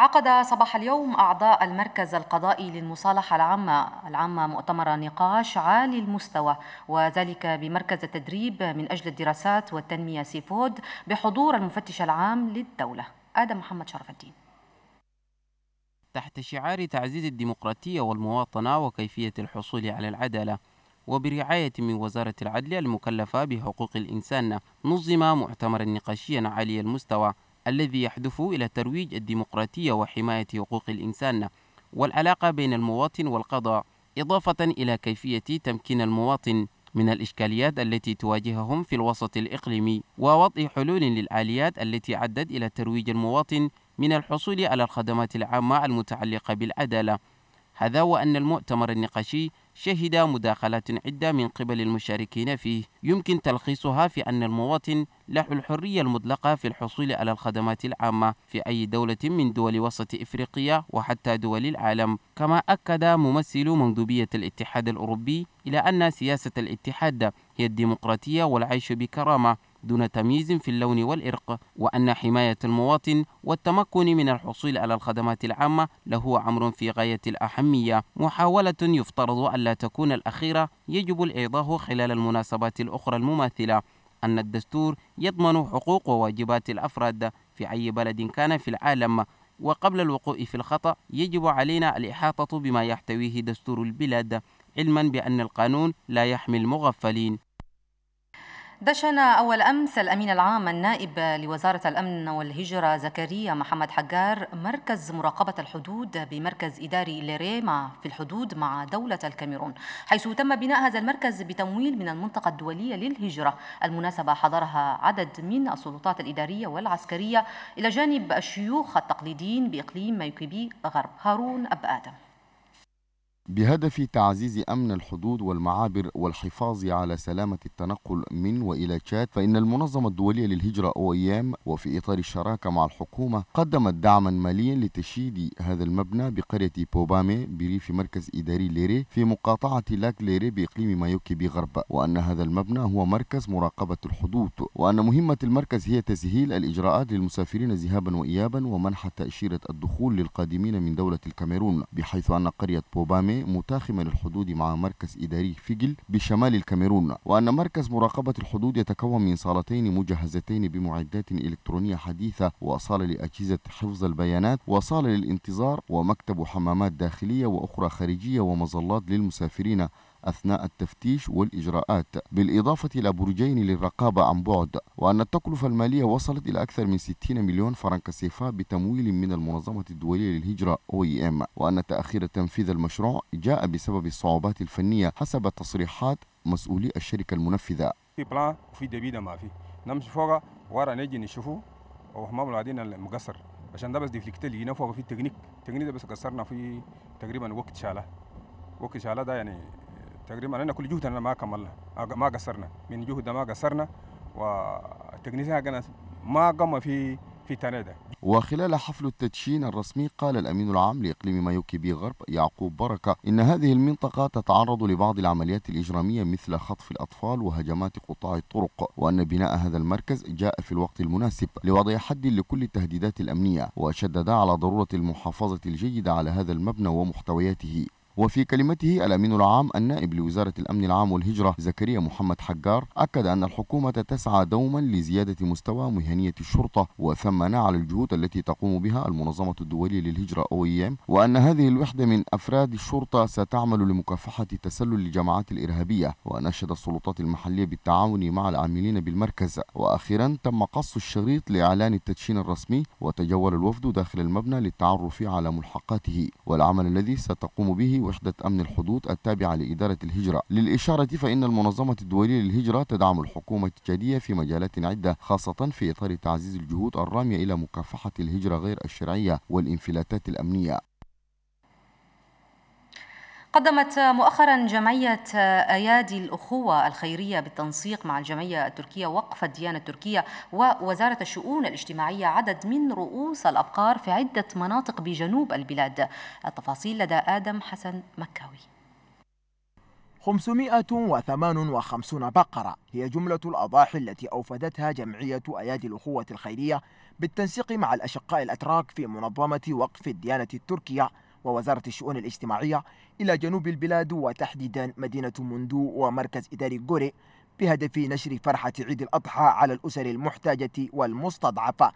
عقد صباح اليوم أعضاء المركز القضائي للمصالحة العامة العامة مؤتمر نقاش عالي المستوى وذلك بمركز التدريب من أجل الدراسات والتنمية سيفود بحضور المفتش العام للدولة آدم محمد شرف الدين تحت شعار تعزيز الديمقراطية والمواطنة وكيفية الحصول على العدالة وبرعاية من وزارة العدل المكلفة بحقوق الإنسان نظم مؤتمرا نقاشيا عالي المستوى الذي يحدف إلى ترويج الديمقراطية وحماية حقوق الإنسان والعلاقة بين المواطن والقضاء إضافة إلى كيفية تمكين المواطن من الإشكاليات التي تواجههم في الوسط الإقليمي ووضع حلول للآليات التي عدت إلى ترويج المواطن من الحصول على الخدمات العامة المتعلقة بالعدالة هذا وأن المؤتمر النقاشي شهد مداخلات عدة من قبل المشاركين فيه يمكن تلخيصها في أن المواطن له الحرية المطلقة في الحصول على الخدمات العامة في أي دولة من دول وسط إفريقيا وحتى دول العالم كما أكد ممثل مندوبية الاتحاد الأوروبي إلى أن سياسة الاتحاد هي الديمقراطية والعيش بكرامة دون تمييز في اللون والإرق وأن حماية المواطن والتمكن من الحصول على الخدمات العامة له أمر في غاية الأهمية محاولة يفترض ألا تكون الأخيرة يجب الإيضاح خلال المناسبات الأخرى المماثلة أن الدستور يضمن حقوق وواجبات الأفراد في أي بلد كان في العالم وقبل الوقوع في الخطأ يجب علينا الإحاطة بما يحتويه دستور البلاد علما بأن القانون لا يحمي المغفلين دشن أول أمس الأمين العام النائب لوزارة الأمن والهجرة زكريا محمد حجار مركز مراقبة الحدود بمركز إداري ليريما في الحدود مع دولة الكاميرون حيث تم بناء هذا المركز بتمويل من المنطقة الدولية للهجرة المناسبة حضرها عدد من السلطات الإدارية والعسكرية إلى جانب الشيوخ التقليديين بإقليم مايكبي غرب هارون أب آدم بهدف تعزيز أمن الحدود والمعابر والحفاظ على سلامة التنقل من وإلى تشاد فإن المنظمة الدولية للهجرة أويام وفي إطار الشراكة مع الحكومة قدمت دعما ماليا لتشييد هذا المبنى بقرية بوبامي بريف مركز إداري ليري في مقاطعة لاك ليري بإقليم مايوكي بغرب وأن هذا المبنى هو مركز مراقبة الحدود وأن مهمة المركز هي تسهيل الإجراءات للمسافرين ذهابا وإيابا ومنح تأشيرة الدخول للقادمين من دولة الكاميرون بحيث أن قرية بوبامي الأمامي متاخمة للحدود مع مركز إداري فيجل بشمال الكاميرون وأن مركز مراقبة الحدود يتكون من صالتين مجهزتين بمعدات إلكترونية حديثة وصالة لأجهزة حفظ البيانات وصالة للانتظار ومكتب حمامات داخلية وأخرى خارجية ومظلات للمسافرين أثناء التفتيش والإجراءات بالإضافة إلى برجين للرقابة عن بعد وأن التكلفة المالية وصلت إلى أكثر من 60 مليون فرنك سيفا بتمويل من المنظمة الدولية للهجرة OEM وأن تأخير تنفيذ المشروع جاء بسبب الصعوبات الفنية حسب تصريحات مسؤولي الشركة المنفذة في بلان في دبيدة ما في نمشي فوق ورا نجي نشوفه وهم العادين المقصر عشان ده بس ديفليكت هنا فوق في التكنيك التكنيك ده بس قصرنا في تقريبا وقت شاله وقت شاله ده يعني تقريبا علينا كل جهدنا ما كملنا ما قصرنا من جهد ما قصرنا والتكنيسيان كانت ما قام في في تنادى وخلال حفل التدشين الرسمي قال الأمين العام لإقليم مايوكي بي غرب يعقوب بركة إن هذه المنطقة تتعرض لبعض العمليات الإجرامية مثل خطف الأطفال وهجمات قطاع الطرق وأن بناء هذا المركز جاء في الوقت المناسب لوضع حد لكل التهديدات الأمنية وشدد على ضرورة المحافظة الجيدة على هذا المبنى ومحتوياته وفي كلمته الأمين العام النائب لوزارة الأمن العام والهجرة زكريا محمد حجار أكد أن الحكومة تسعى دوما لزيادة مستوى مهنية الشرطة وثمن على الجهود التي تقوم بها المنظمة الدولية للهجرة OEM وأن هذه الوحدة من أفراد الشرطة ستعمل لمكافحة تسلل الجماعات الإرهابية ونشد السلطات المحلية بالتعاون مع العاملين بالمركز وأخيرا تم قص الشريط لإعلان التدشين الرسمي وتجول الوفد داخل المبنى للتعرف على ملحقاته والعمل الذي ستقوم به وحدة أمن الحدود التابعة لإدارة الهجرة للإشارة فإن المنظمة الدولية للهجرة تدعم الحكومة التشادية في مجالات عدة خاصة في إطار تعزيز الجهود الرامية إلى مكافحة الهجرة غير الشرعية والانفلاتات الأمنية قدمت مؤخرا جمعية أيادي الأخوة الخيرية بالتنسيق مع الجمعية التركية وقف الديانة التركية ووزارة الشؤون الاجتماعية عدد من رؤوس الأبقار في عدة مناطق بجنوب البلاد التفاصيل لدى آدم حسن مكاوي 558 بقرة هي جملة الأضاحي التي أوفدتها جمعية أيادي الأخوة الخيرية بالتنسيق مع الأشقاء الأتراك في منظمة وقف الديانة التركية ووزارة الشؤون الاجتماعية إلى جنوب البلاد وتحديدا مدينة مندو ومركز إداري جوري بهدف نشر فرحة عيد الأضحى على الأسر المحتاجة والمستضعفة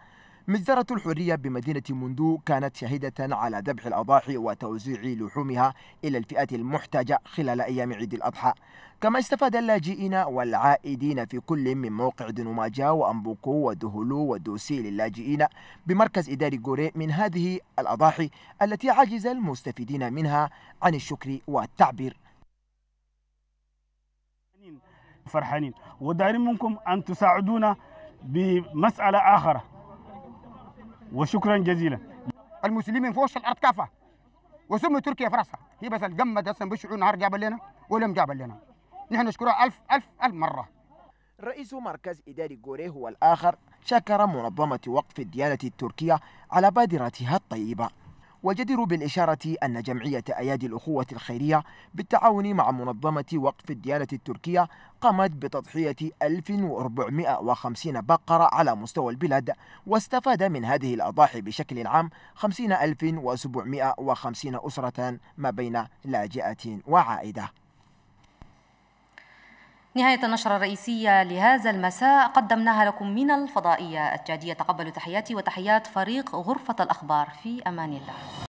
مجزرة الحرية بمدينة موندو كانت شهيدة على ذبح الأضاحي وتوزيع لحومها إلى الفئات المحتاجة خلال أيام عيد الأضحى كما استفاد اللاجئين والعائدين في كل من موقع دنوماجا وأمبوكو ودهولو ودوسي للاجئين بمركز إداري غوري من هذه الأضاحي التي عجز المستفيدين منها عن الشكر والتعبير فرحانين ودارين منكم أن تساعدونا بمسألة آخرة وشكرا جزيلا المسلمين في وش الارض كافه وسم تركيا في راسها هي بس القمد اصلا بشعور نهار جاب لنا ولم جاب لنا نحن نشكرها الف الف الف مره رئيس مركز إداري غوري هو الاخر شكر منظمة وقف الديانة التركية على بادرتها الطيبة وجدير بالإشارة أن جمعية أيادي الأخوة الخيرية بالتعاون مع منظمة وقف الديانة التركية قامت بتضحية 1450 بقرة على مستوى البلاد واستفاد من هذه الأضاحي بشكل عام 50750 أسرة ما بين لاجئة وعائدة نهاية النشرة الرئيسية لهذا المساء قدمناها لكم من الفضائية التجادية تقبلوا تحياتي وتحيات فريق غرفة الأخبار في أمان الله